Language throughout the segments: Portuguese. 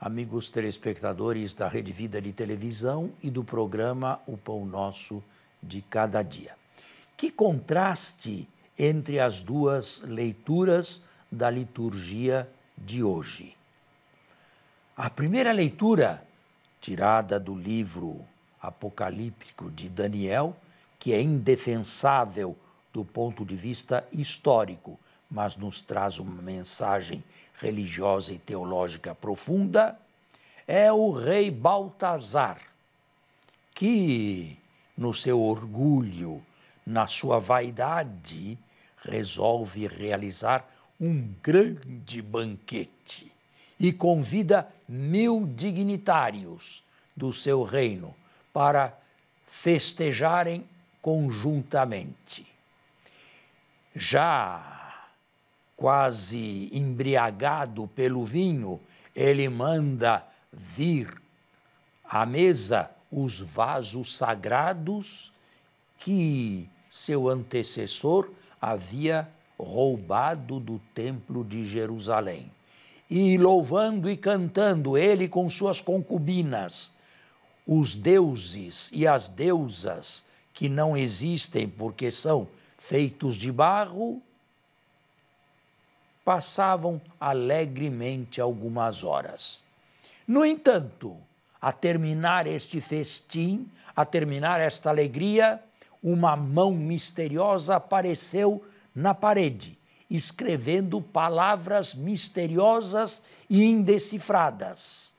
amigos telespectadores da Rede Vida de Televisão e do programa O Pão Nosso de Cada Dia. Que contraste entre as duas leituras da liturgia de hoje. A primeira leitura, tirada do livro apocalíptico de Daniel, que é indefensável do ponto de vista histórico, mas nos traz uma mensagem religiosa e teológica profunda, é o rei Baltazar, que, no seu orgulho, na sua vaidade, resolve realizar um grande banquete e convida mil dignitários do seu reino para festejarem conjuntamente. Já quase embriagado pelo vinho, ele manda vir à mesa os vasos sagrados que seu antecessor havia roubado do templo de Jerusalém. E louvando e cantando ele com suas concubinas, os deuses e as deusas que não existem porque são feitos de barro, passavam alegremente algumas horas. No entanto, a terminar este festim, a terminar esta alegria, uma mão misteriosa apareceu na parede, escrevendo palavras misteriosas e indecifradas,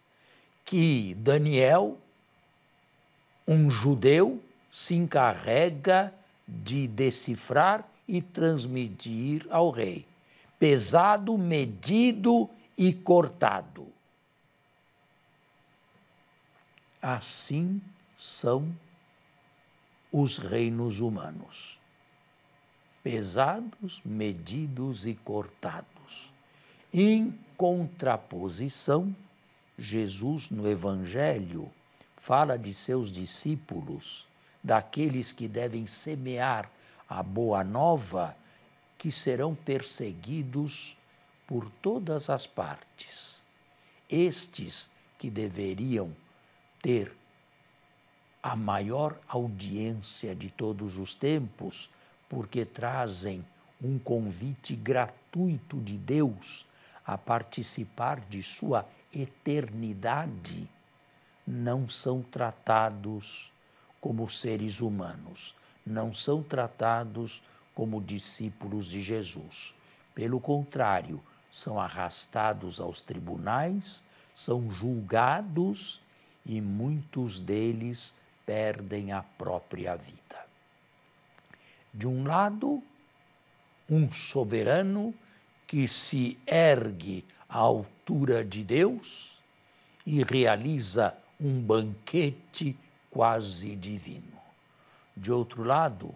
que Daniel, um judeu, se encarrega de decifrar e transmitir ao rei pesado, medido e cortado. Assim são os reinos humanos. Pesados, medidos e cortados. Em contraposição, Jesus no Evangelho fala de seus discípulos, daqueles que devem semear a boa nova que serão perseguidos por todas as partes. Estes que deveriam ter a maior audiência de todos os tempos, porque trazem um convite gratuito de Deus a participar de sua eternidade, não são tratados como seres humanos, não são tratados como discípulos de Jesus. Pelo contrário, são arrastados aos tribunais, são julgados e muitos deles perdem a própria vida. De um lado, um soberano que se ergue à altura de Deus e realiza um banquete quase divino. De outro lado,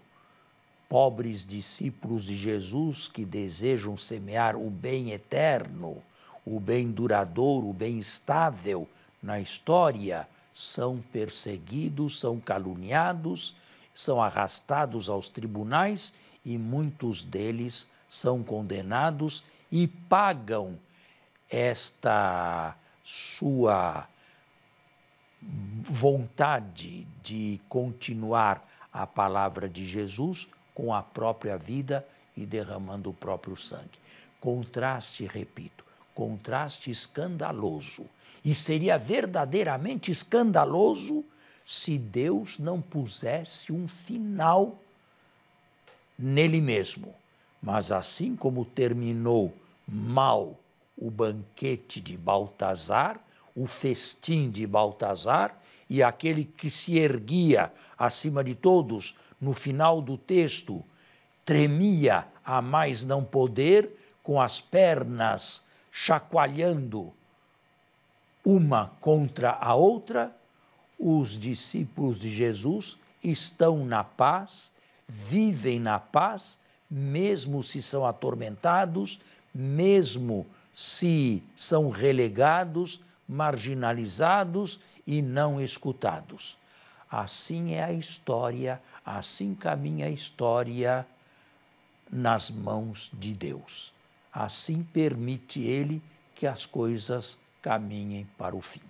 pobres discípulos de Jesus que desejam semear o bem eterno, o bem duradouro, o bem estável na história, são perseguidos, são caluniados, são arrastados aos tribunais e muitos deles são condenados e pagam esta sua vontade de continuar a palavra de Jesus com a própria vida e derramando o próprio sangue. Contraste, repito, contraste escandaloso. E seria verdadeiramente escandaloso se Deus não pusesse um final nele mesmo. Mas assim como terminou mal o banquete de Baltazar, o festim de Baltazar, e aquele que se erguia acima de todos no final do texto, tremia a mais não poder, com as pernas chacoalhando uma contra a outra, os discípulos de Jesus estão na paz, vivem na paz, mesmo se são atormentados, mesmo se são relegados, marginalizados e não escutados. Assim é a história, assim caminha a história nas mãos de Deus. Assim permite Ele que as coisas caminhem para o fim.